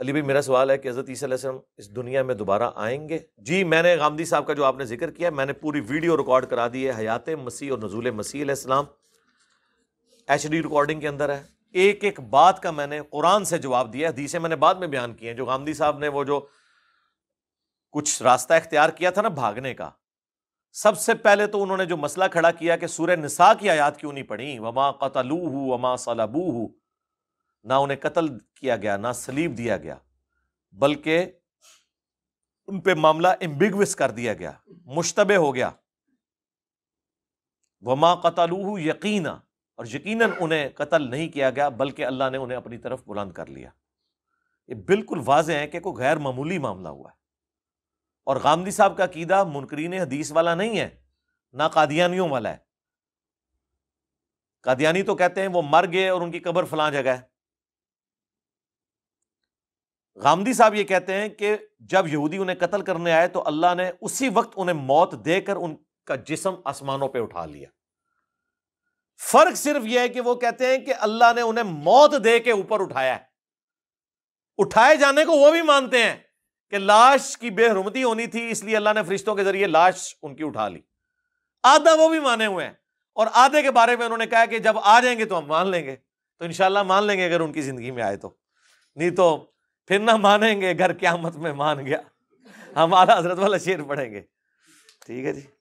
अली भाई मेरा सवाल है कि हज़रत ईसीम इस दुनिया में दोबारा आएंगे जी मैंने गांधी साहब का जो आपने जिक्र किया मैंने पूरी वीडियो रिकॉर्ड करा दी है हयात मसीह और नजूल मसीह इस्लाम एच डी रिकॉर्डिंग के अंदर है एक एक बात का मैंने कुरान से जवाब दिया हदीसें मैंने बाद में बयान किए हैं जो गांधी साहब ने वो जो कुछ रास्ता इख्तियार किया था ना भागने का सबसे पहले तो उन्होंने जो मसला खड़ा किया कि सूर्य निसा की आयात क्यों नहीं पड़ी वमा कतलू हूँ वमा सलाबू हूँ ना उन्हें कत्ल किया गया ना सलीब दिया गया बल्कि उन पर मामला एम्बिगविस कर दिया गया मुश्तबे हो गया व वमा कतलूह यकीन और यकीन उन्हें कत्ल नहीं किया गया बल्कि अल्लाह ने उन्हें अपनी तरफ बुलंद कर लिया ये बिल्कुल वाज है कि कोई गैर मामूली मामला हुआ है और गांधी साहब का कीदा मुनकरीन हदीस वाला नहीं है ना कादियानियों वाला है कादियानी तो कहते हैं वो मर गए और उनकी कब्र फलां जगह है गामदी साहब ये कहते हैं कि जब यहूदी उन्हें कत्ल करने आए तो अल्लाह ने उसी वक्त उन्हें मौत देकर उनका जिसम आसमानों पर उठा लिया फर्क सिर्फ यह है कि वह कहते हैं कि अल्लाह ने उन्हें मौत दे के ऊपर उठाया उठाए जाने को वो भी मानते हैं कि लाश की बेहरमती होनी थी इसलिए अल्लाह ने फरिश्तों के जरिए लाश उनकी उठा ली आधा वो भी माने हुए हैं और आधे के बारे में उन्होंने कहा कि जब आ जाएंगे तो हम मान लेंगे तो इनशाला मान लेंगे अगर उनकी जिंदगी में आए तो नहीं तो फिर ना मानेंगे घर क्या मत में मान गया हम आला हजरत वाला शेर पढ़ेंगे ठीक है जी